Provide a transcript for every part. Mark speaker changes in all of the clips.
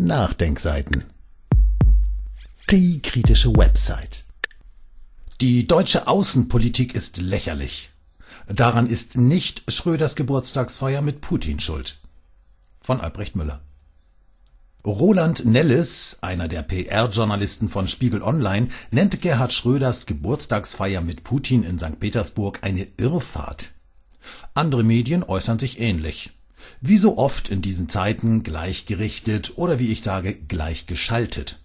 Speaker 1: Nachdenkseiten. Die kritische Website. Die deutsche Außenpolitik ist lächerlich. Daran ist nicht Schröders Geburtstagsfeier mit Putin schuld. Von Albrecht Müller. Roland Nellis, einer der PR-Journalisten von Spiegel Online, nennt Gerhard Schröders Geburtstagsfeier mit Putin in St. Petersburg eine Irrfahrt. Andere Medien äußern sich ähnlich wie so oft in diesen Zeiten gleichgerichtet oder wie ich sage gleichgeschaltet.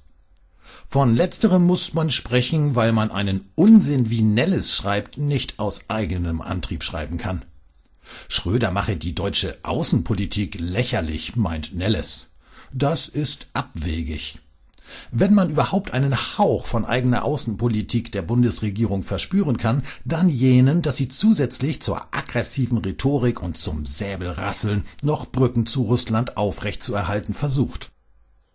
Speaker 1: Von letzterem muss man sprechen, weil man einen Unsinn wie Nelles schreibt nicht aus eigenem Antrieb schreiben kann. Schröder mache die deutsche Außenpolitik lächerlich, meint Nelles. Das ist abwegig. Wenn man überhaupt einen Hauch von eigener Außenpolitik der Bundesregierung verspüren kann, dann jenen, dass sie zusätzlich zur aggressiven Rhetorik und zum Säbelrasseln noch Brücken zu Russland aufrechtzuerhalten versucht.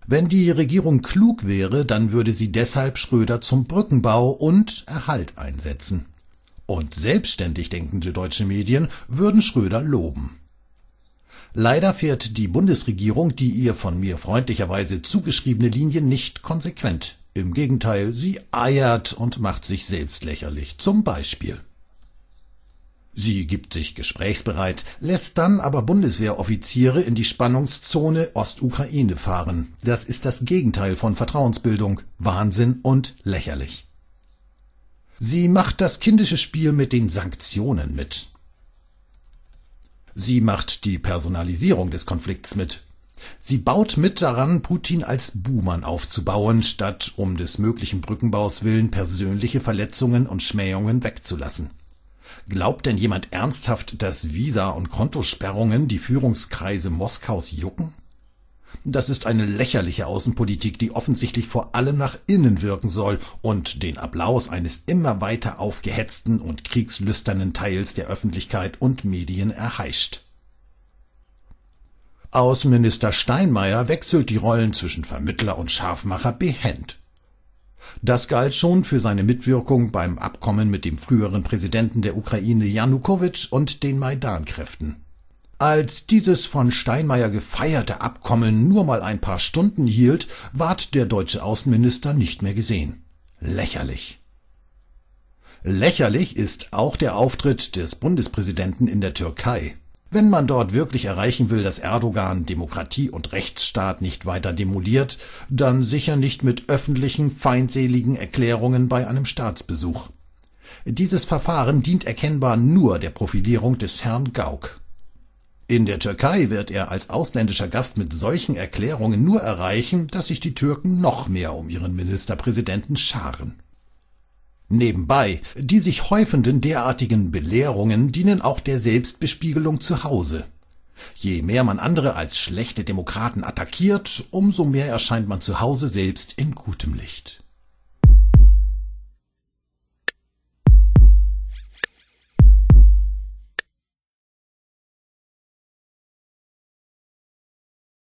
Speaker 1: Wenn die Regierung klug wäre, dann würde sie deshalb Schröder zum Brückenbau und Erhalt einsetzen. Und selbstständig denkende deutsche Medien würden Schröder loben. Leider fährt die Bundesregierung die ihr von mir freundlicherweise zugeschriebene Linie nicht konsequent. Im Gegenteil, sie eiert und macht sich selbst lächerlich. Zum Beispiel. Sie gibt sich gesprächsbereit, lässt dann aber Bundeswehroffiziere in die Spannungszone Ostukraine fahren. Das ist das Gegenteil von Vertrauensbildung, Wahnsinn und lächerlich. Sie macht das kindische Spiel mit den Sanktionen mit. Sie macht die Personalisierung des Konflikts mit. Sie baut mit daran, Putin als Buhmann aufzubauen, statt um des möglichen Brückenbaus willen persönliche Verletzungen und Schmähungen wegzulassen. Glaubt denn jemand ernsthaft, dass Visa und Kontosperrungen die Führungskreise Moskaus jucken? Das ist eine lächerliche Außenpolitik, die offensichtlich vor allem nach innen wirken soll und den Applaus eines immer weiter aufgehetzten und kriegslüsternen Teils der Öffentlichkeit und Medien erheischt. Außenminister Steinmeier wechselt die Rollen zwischen Vermittler und Scharfmacher behend. Das galt schon für seine Mitwirkung beim Abkommen mit dem früheren Präsidenten der Ukraine Janukowitsch und den Maidan-Kräften. Als dieses von Steinmeier gefeierte Abkommen nur mal ein paar Stunden hielt, ward der deutsche Außenminister nicht mehr gesehen. Lächerlich. Lächerlich ist auch der Auftritt des Bundespräsidenten in der Türkei. Wenn man dort wirklich erreichen will, dass Erdogan Demokratie und Rechtsstaat nicht weiter demoliert, dann sicher nicht mit öffentlichen, feindseligen Erklärungen bei einem Staatsbesuch. Dieses Verfahren dient erkennbar nur der Profilierung des Herrn Gauck. In der Türkei wird er als ausländischer Gast mit solchen Erklärungen nur erreichen, dass sich die Türken noch mehr um ihren Ministerpräsidenten scharen. Nebenbei, die sich häufenden derartigen Belehrungen dienen auch der Selbstbespiegelung zu Hause. Je mehr man andere als schlechte Demokraten attackiert, umso mehr erscheint man zu Hause selbst in gutem Licht.